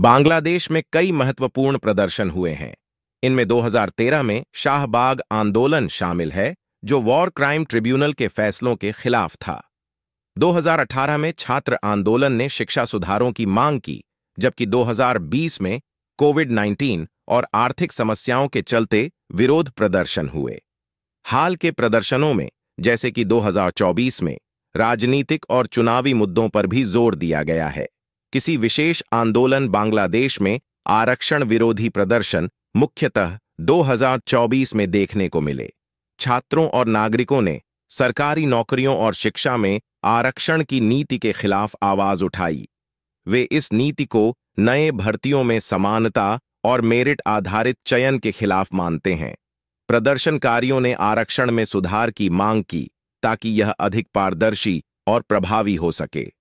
बांग्लादेश में कई महत्वपूर्ण प्रदर्शन हुए हैं इनमें 2013 में शाहबाग आंदोलन शामिल है जो वॉर क्राइम ट्रिब्यूनल के फैसलों के खिलाफ था 2018 में छात्र आंदोलन ने शिक्षा सुधारों की मांग की जबकि 2020 में कोविड 19 और आर्थिक समस्याओं के चलते विरोध प्रदर्शन हुए हाल के प्रदर्शनों में जैसे कि 2024 में राजनीतिक और चुनावी मुद्दों पर भी जोर दिया गया है किसी विशेष आंदोलन बांग्लादेश में आरक्षण विरोधी प्रदर्शन मुख्यतः 2024 में देखने को मिले छात्रों और नागरिकों ने सरकारी नौकरियों और शिक्षा में आरक्षण की नीति के खिलाफ आवाज उठाई वे इस नीति को नए भर्तियों में समानता और मेरिट आधारित चयन के खिलाफ मानते हैं प्रदर्शनकारियों ने आरक्षण में सुधार की मांग की ताकि यह अधिक पारदर्शी और प्रभावी हो सके